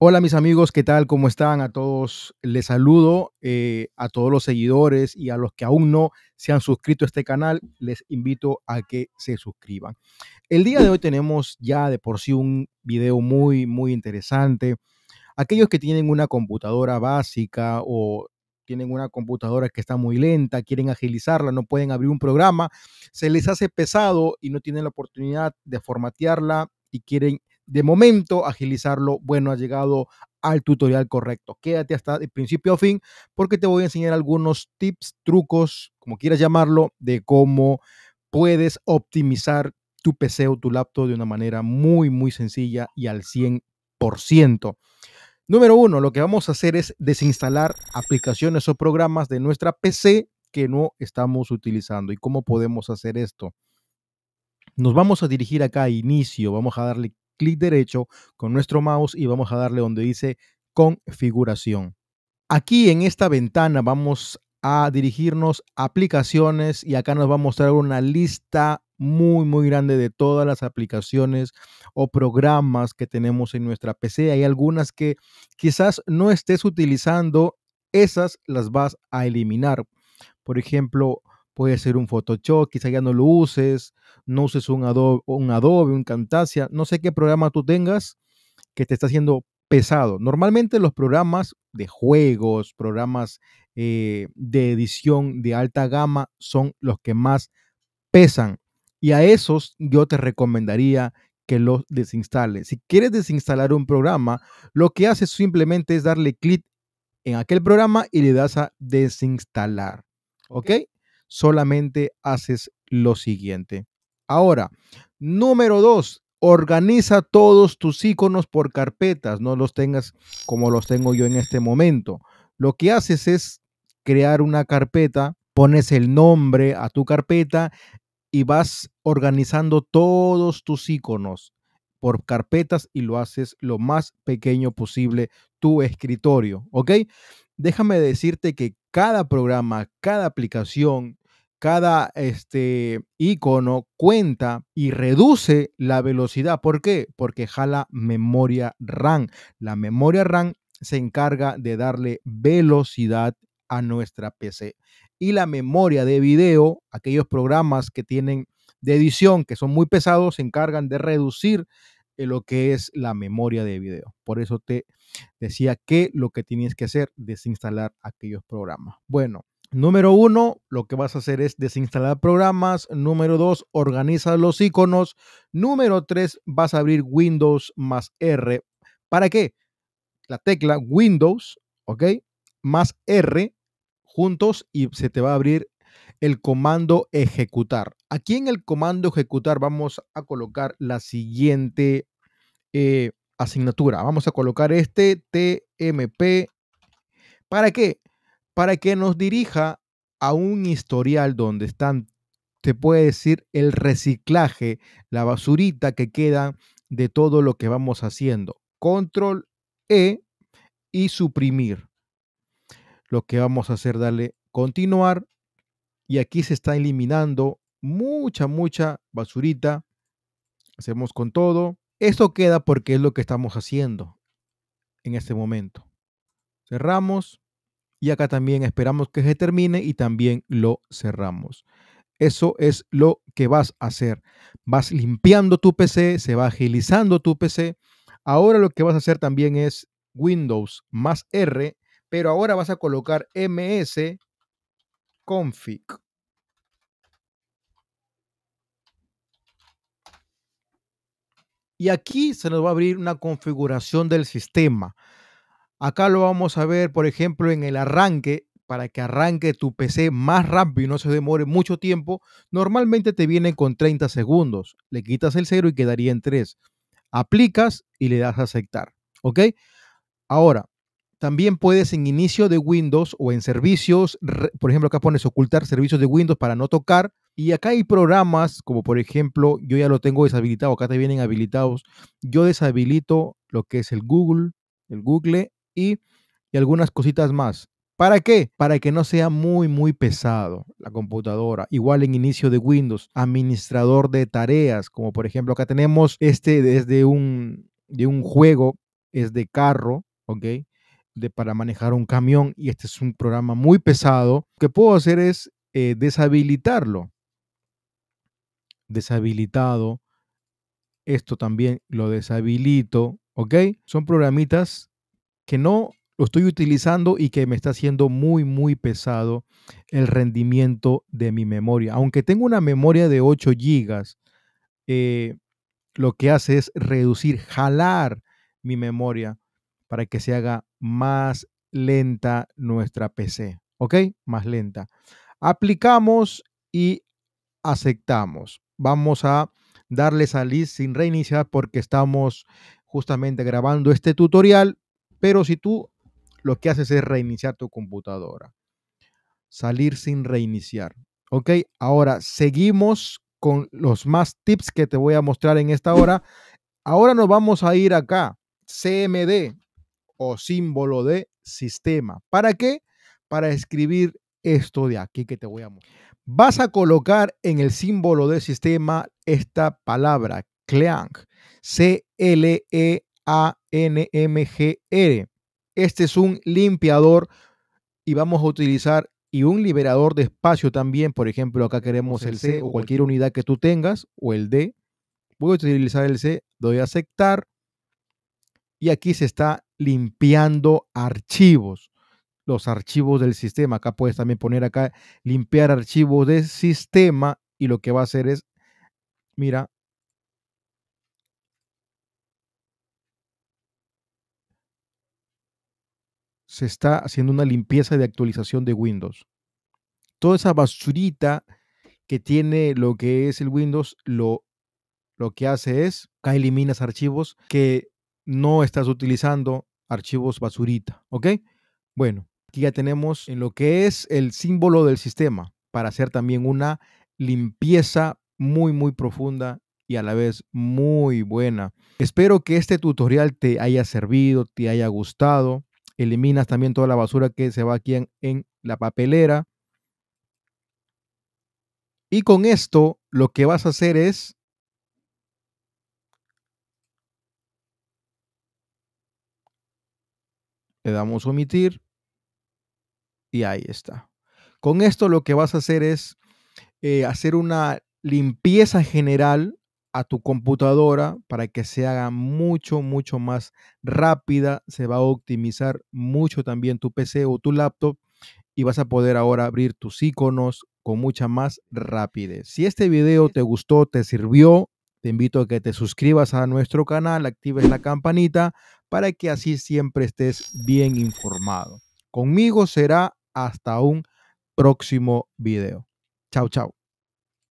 Hola mis amigos, ¿qué tal? ¿Cómo están? A todos les saludo, eh, a todos los seguidores y a los que aún no se han suscrito a este canal, les invito a que se suscriban. El día de hoy tenemos ya de por sí un video muy, muy interesante. Aquellos que tienen una computadora básica o tienen una computadora que está muy lenta, quieren agilizarla, no pueden abrir un programa, se les hace pesado y no tienen la oportunidad de formatearla y quieren de momento agilizarlo. Bueno, ha llegado al tutorial correcto. Quédate hasta el principio a fin porque te voy a enseñar algunos tips, trucos, como quieras llamarlo, de cómo puedes optimizar tu PC o tu laptop de una manera muy, muy sencilla y al 100%. Número uno, lo que vamos a hacer es desinstalar aplicaciones o programas de nuestra PC que no estamos utilizando. ¿Y cómo podemos hacer esto? Nos vamos a dirigir acá a inicio, vamos a darle clic derecho con nuestro mouse y vamos a darle donde dice configuración. Aquí en esta ventana vamos a dirigirnos a aplicaciones y acá nos va a mostrar una lista muy, muy grande de todas las aplicaciones o programas que tenemos en nuestra PC. Hay algunas que quizás no estés utilizando, esas las vas a eliminar. Por ejemplo, puede ser un Photoshop, quizá ya no lo uses, no uses un Adobe, un, Adobe, Camtasia, no sé qué programa tú tengas que te está haciendo pesado. Normalmente los programas de juegos, programas eh, de edición de alta gama son los que más pesan. Y a esos yo te recomendaría que los desinstales. Si quieres desinstalar un programa, lo que haces simplemente es darle clic en aquel programa y le das a desinstalar. ¿Ok? solamente haces lo siguiente. Ahora, número dos, organiza todos tus iconos por carpetas, no los tengas como los tengo yo en este momento. Lo que haces es crear una carpeta, pones el nombre a tu carpeta y vas organizando todos tus iconos por carpetas y lo haces lo más pequeño posible tu escritorio, ¿ok? Déjame decirte que cada programa, cada aplicación, cada este icono cuenta y reduce la velocidad. ¿Por qué? Porque jala memoria RAM. La memoria RAM se encarga de darle velocidad a nuestra PC. Y la memoria de video, aquellos programas que tienen de edición que son muy pesados, se encargan de reducir eh, lo que es la memoria de video. Por eso te decía que lo que tienes que hacer, es desinstalar aquellos programas. Bueno, Número uno, lo que vas a hacer es desinstalar programas. Número dos, organiza los iconos. Número tres, vas a abrir Windows más R. ¿Para qué? La tecla Windows, ¿ok? Más R juntos y se te va a abrir el comando ejecutar. Aquí en el comando ejecutar vamos a colocar la siguiente eh, asignatura. Vamos a colocar este TMP. ¿Para qué? para que nos dirija a un historial donde están, se puede decir, el reciclaje, la basurita que queda de todo lo que vamos haciendo. Control E y suprimir. Lo que vamos a hacer, darle continuar. Y aquí se está eliminando mucha, mucha basurita. Hacemos con todo. Esto queda porque es lo que estamos haciendo en este momento. Cerramos. Y acá también esperamos que se termine y también lo cerramos. Eso es lo que vas a hacer. Vas limpiando tu PC, se va agilizando tu PC. Ahora lo que vas a hacer también es Windows más R, pero ahora vas a colocar ms config. Y aquí se nos va a abrir una configuración del sistema. Acá lo vamos a ver, por ejemplo, en el arranque, para que arranque tu PC más rápido y no se demore mucho tiempo, normalmente te viene con 30 segundos. Le quitas el 0 y quedaría en 3. Aplicas y le das a aceptar. ¿Ok? Ahora, también puedes en inicio de Windows o en servicios, por ejemplo, acá pones ocultar servicios de Windows para no tocar. Y acá hay programas como por ejemplo, yo ya lo tengo deshabilitado, acá te vienen habilitados. Yo deshabilito lo que es el Google, el Google y, algunas cositas más. ¿Para qué? Para que no sea muy, muy pesado la computadora. Igual en inicio de Windows, administrador de tareas, como por ejemplo acá tenemos este desde un, de un juego, es de carro, ¿ok? De, para manejar un camión y este es un programa muy pesado. Lo que puedo hacer es eh, deshabilitarlo. Deshabilitado. Esto también lo deshabilito, ¿ok? Son programitas que no lo estoy utilizando y que me está haciendo muy, muy pesado el rendimiento de mi memoria. Aunque tengo una memoria de 8 GB, eh, lo que hace es reducir, jalar mi memoria para que se haga más lenta nuestra PC. ¿Ok? Más lenta. Aplicamos y aceptamos. Vamos a darle salir sin reiniciar porque estamos justamente grabando este tutorial pero si tú lo que haces es reiniciar tu computadora, salir sin reiniciar. Ok, ahora seguimos con los más tips que te voy a mostrar en esta hora. Ahora nos vamos a ir acá, CMD o símbolo de sistema. ¿Para qué? Para escribir esto de aquí que te voy a mostrar. Vas a colocar en el símbolo de sistema esta palabra, CLANG. c l e ANMGR. Este es un limpiador y vamos a utilizar y un liberador de espacio también. Por ejemplo, acá queremos el C o cualquier unidad que tú tengas o el D. Voy a utilizar el C, doy a aceptar y aquí se está limpiando archivos, los archivos del sistema. Acá puedes también poner acá limpiar archivos de sistema y lo que va a hacer es, mira, se está haciendo una limpieza de actualización de Windows. Toda esa basurita que tiene lo que es el Windows, lo, lo que hace es que eliminas archivos que no estás utilizando, archivos basurita, ¿ok? Bueno, aquí ya tenemos en lo que es el símbolo del sistema para hacer también una limpieza muy, muy profunda y a la vez muy buena. Espero que este tutorial te haya servido, te haya gustado eliminas también toda la basura que se va aquí en, la papelera. Y con esto lo que vas a hacer es le damos omitir y ahí está. Con esto lo que vas a hacer es eh, hacer una limpieza general a tu computadora para que se haga mucho, mucho más rápida. Se va a optimizar mucho también tu PC o tu laptop y vas a poder ahora abrir tus iconos con mucha más rapidez. Si este video te gustó, te sirvió, te invito a que te suscribas a nuestro canal, actives la campanita para que así siempre estés bien informado. Conmigo será hasta un próximo video. Chao, chao.